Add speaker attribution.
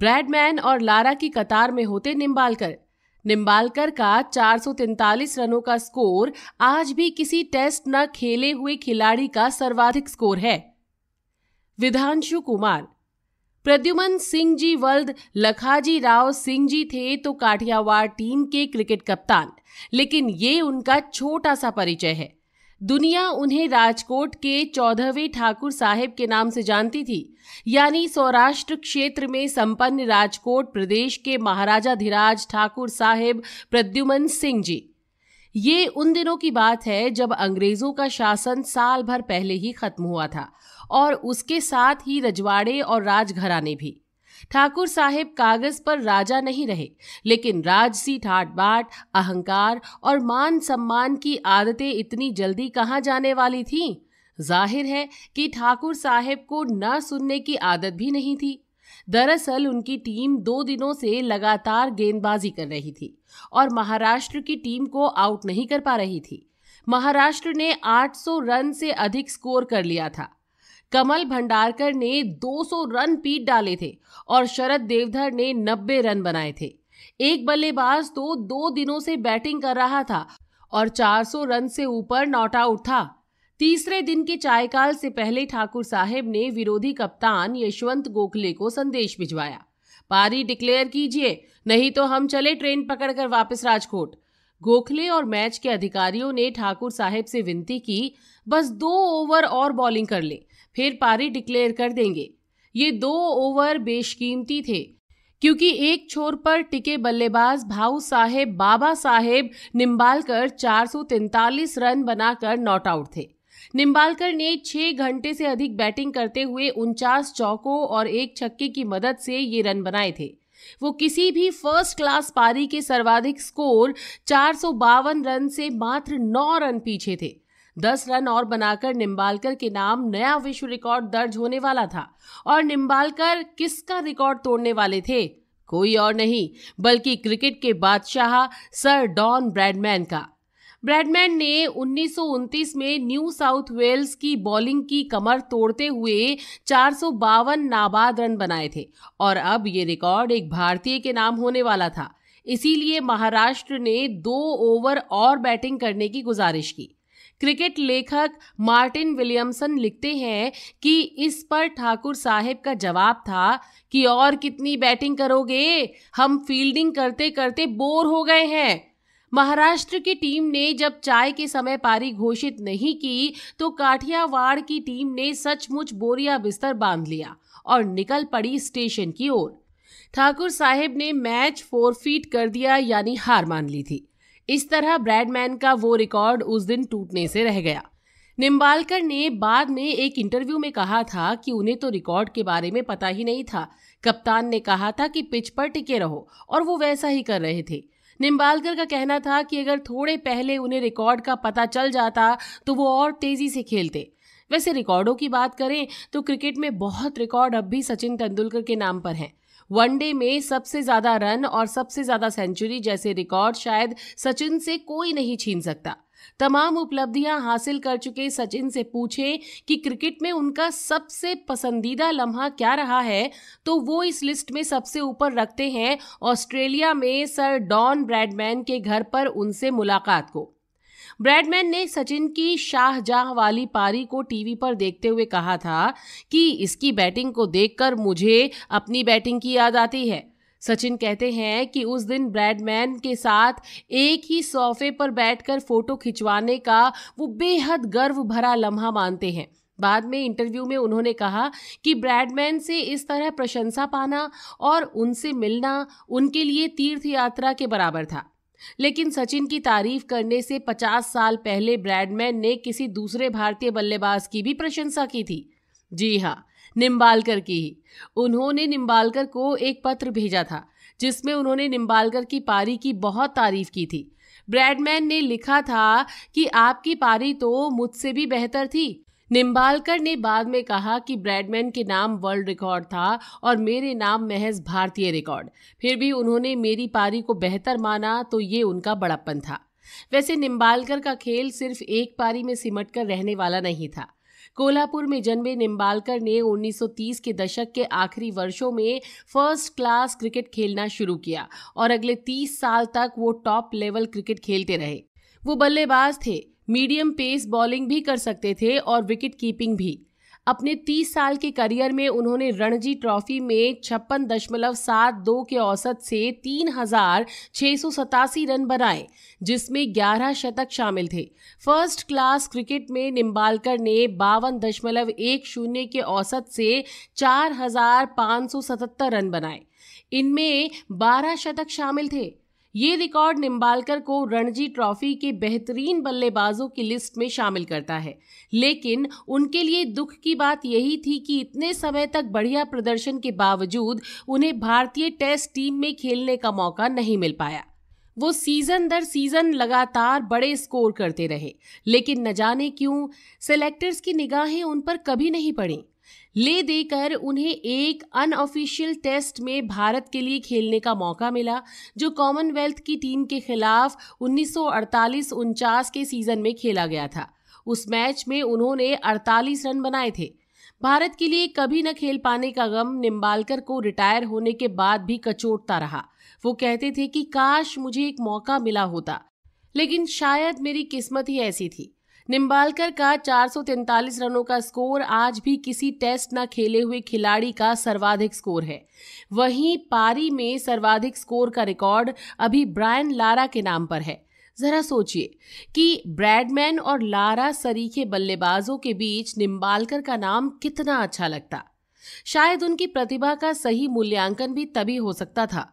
Speaker 1: Bradman और Lara की कतार में होते निम्बालकर निम्बालकर का 443 रनों का स्कोर आज भी किसी टेस्ट न खेले हुए खिलाड़ी का सर्वाधिक स्कोर है विधांशु कुमार प्रद्युमन सिंह जी वर्ल्द लखाजी राव सिंह जी थे तो काठियावाड़ टीम के क्रिकेट कप्तान लेकिन ये उनका छोटा सा परिचय है दुनिया उन्हें राजकोट के चौदहवें ठाकुर साहेब के नाम से जानती थी यानी सौराष्ट्र क्षेत्र में संपन्न राजकोट प्रदेश के महाराजा धीराज ठाकुर साहेब प्रद्युमन सिंह जी ये उन दिनों की बात है जब अंग्रेजों का शासन साल भर पहले ही खत्म हुआ था और उसके साथ ही रजवाड़े और राजघराने भी ठाकुर साहेब कागज पर राजा नहीं रहे लेकिन राजसी ठाट बाट अहंकार और मान सम्मान की आदतें इतनी जल्दी कहाँ जाने वाली थीं जाहिर है कि ठाकुर साहेब को न सुनने की आदत भी नहीं थी दरअसल उनकी टीम दो दिनों से लगातार गेंदबाजी कर रही थी और महाराष्ट्र की टीम को आउट नहीं कर पा रही थी महाराष्ट्र ने 800 रन से अधिक स्कोर कर लिया था कमल भंडारकर ने 200 रन पीट डाले थे और शरद देवधर ने 90 रन बनाए थे एक बल्लेबाज तो दो दिनों से बैटिंग कर रहा था और 400 रन से ऊपर नॉट आउट था तीसरे दिन के चायकाल से पहले ठाकुर साहेब ने विरोधी कप्तान यशवंत गोखले को संदेश भिजवाया पारी डिक्लेयर कीजिए नहीं तो हम चले ट्रेन पकड़कर वापस राजकोट गोखले और मैच के अधिकारियों ने ठाकुर साहेब से विनती की बस दो ओवर और बॉलिंग कर ले फिर पारी डिक्लेयर कर देंगे ये दो ओवर बेशकीमती थे क्योंकि एक छोर पर टिके बल्लेबाज भाऊ साहेब बाबा साहेब निम्बालकर तैंतालीस रन बनाकर नॉट आउट थे निम्बालकर ने छः घंटे से अधिक बैटिंग करते हुए उनचास चौकों और एक छक्के की मदद से ये रन बनाए थे वो किसी भी फर्स्ट क्लास पारी के सर्वाधिक स्कोर चार रन से मात्र नौ रन पीछे थे दस रन और बनाकर निम्बालकर के नाम नया विश्व रिकॉर्ड दर्ज होने वाला था और निम्बालकर किसका रिकॉर्ड तोड़ने वाले थे कोई और नहीं बल्कि क्रिकेट के बादशाह सर डॉन ब्रैडमैन का ब्रैडमैन ने उन्नीस में न्यू साउथ वेल्स की बॉलिंग की कमर तोड़ते हुए चार नाबाद रन बनाए थे और अब ये रिकॉर्ड एक भारतीय के नाम होने वाला था इसीलिए महाराष्ट्र ने दो ओवर और बैटिंग करने की गुजारिश की क्रिकेट लेखक मार्टिन विलियमसन लिखते हैं कि इस पर ठाकुर साहब का जवाब था कि और कितनी बैटिंग करोगे हम फील्डिंग करते करते बोर हो गए हैं महाराष्ट्र की टीम ने जब चाय के समय पारी घोषित नहीं की तो काठियावाड़ की टीम ने सचमुच बोरिया बिस्तर बांध लिया और निकल पड़ी स्टेशन की ओर ठाकुर साहब ने मैच फोरफीट कर दिया यानी हार मान ली थी इस तरह ब्रैडमैन का वो रिकॉर्ड उस दिन टूटने से रह गया निम्बालकर ने बाद में एक इंटरव्यू में कहा था कि उन्हें तो रिकॉर्ड के बारे में पता ही नहीं था कप्तान ने कहा था कि पिच पर टिके रहो और वो वैसा ही कर रहे थे निम्बालकर का कहना था कि अगर थोड़े पहले उन्हें रिकॉर्ड का पता चल जाता तो वो और तेज़ी से खेलते वैसे रिकॉर्डों की बात करें तो क्रिकेट में बहुत रिकॉर्ड अब भी सचिन तेंदुलकर के नाम पर हैं वनडे में सबसे ज्यादा रन और सबसे ज्यादा सेंचुरी जैसे रिकॉर्ड शायद सचिन से कोई नहीं छीन सकता तमाम उपलब्धियां हासिल कर चुके सचिन से पूछें कि क्रिकेट में उनका सबसे पसंदीदा लम्हा क्या रहा है तो वो इस लिस्ट में सबसे ऊपर रखते हैं ऑस्ट्रेलिया में सर डॉन ब्रैडमैन के घर पर उनसे मुलाकात को ब्रैडमैन ने सचिन की शाहजहां वाली पारी को टीवी पर देखते हुए कहा था कि इसकी बैटिंग को देखकर मुझे अपनी बैटिंग की याद आती है सचिन कहते हैं कि उस दिन ब्रैडमैन के साथ एक ही सोफे पर बैठकर फोटो खिंचवाने का वो बेहद गर्व भरा लम्हा मानते हैं बाद में इंटरव्यू में उन्होंने कहा कि ब्रैडमैन से इस तरह प्रशंसा पाना और उनसे मिलना उनके लिए तीर्थ यात्रा के बराबर था लेकिन सचिन की तारीफ करने से 50 साल पहले ब्रैडमैन ने किसी दूसरे भारतीय बल्लेबाज की भी प्रशंसा की थी जी हाँ निम्बालकर की ही उन्होंने निम्बालकर को एक पत्र भेजा था जिसमें उन्होंने निम्बालकर की पारी की बहुत तारीफ की थी ब्रैडमैन ने लिखा था कि आपकी पारी तो मुझसे भी बेहतर थी निम्बालकर ने बाद में कहा कि ब्रैडमैन के नाम वर्ल्ड रिकॉर्ड था और मेरे नाम महज भारतीय रिकॉर्ड फिर भी उन्होंने मेरी पारी को बेहतर माना तो ये उनका बड़प्पन था वैसे निम्बालकर का खेल सिर्फ एक पारी में सिमट कर रहने वाला नहीं था कोल्हापुर में जन्मे निम्बालकर ने 1930 के दशक के आखिरी वर्षों में फर्स्ट क्लास क्रिकेट खेलना शुरू किया और अगले 30 साल तक वो टॉप लेवल क्रिकेट खेलते रहे वो बल्लेबाज थे मीडियम पेस बॉलिंग भी कर सकते थे और विकेट कीपिंग भी अपने 30 साल के करियर में उन्होंने रणजी ट्रॉफी में छप्पन दशमलव सात दो के औसत से तीन हजार छः सौ सतासी रन बनाए जिसमें 11 शतक शामिल थे फर्स्ट क्लास क्रिकेट में निम्बालकर ने बावन दशमलव एक शून्य के औसत से चार हजार पाँच सौ सतहत्तर रन बनाए इनमें 12 शतक शामिल थे ये रिकॉर्ड निम्बालकर को रणजी ट्रॉफी के बेहतरीन बल्लेबाजों की लिस्ट में शामिल करता है लेकिन उनके लिए दुख की बात यही थी कि इतने समय तक बढ़िया प्रदर्शन के बावजूद उन्हें भारतीय टेस्ट टीम में खेलने का मौका नहीं मिल पाया वो सीजन दर सीजन लगातार बड़े स्कोर करते रहे लेकिन न जाने क्यों सेलेक्टर्स की निगाहें उन पर कभी नहीं पड़ी ले देकर उन्हें एक अनऑफिशियल टेस्ट में भारत के लिए खेलने का मौका मिला जो कॉमनवेल्थ की टीम के खिलाफ उन्नीस सौ के सीज़न में खेला गया था उस मैच में उन्होंने 48 रन बनाए थे भारत के लिए कभी न खेल पाने का गम निम्बालकर को रिटायर होने के बाद भी कचोटता रहा वो कहते थे कि काश मुझे एक मौका मिला होता लेकिन शायद मेरी किस्मत ही ऐसी थी निम्बालकर का 443 रनों का स्कोर आज भी किसी टेस्ट न खेले हुए खिलाड़ी का सर्वाधिक स्कोर है वहीं पारी में सर्वाधिक स्कोर का रिकॉर्ड अभी ब्रायन लारा के नाम पर है जरा सोचिए कि ब्रैडमैन और लारा सरीखे बल्लेबाजों के बीच निम्बालकर का नाम कितना अच्छा लगता शायद उनकी प्रतिभा का सही मूल्यांकन भी तभी हो सकता था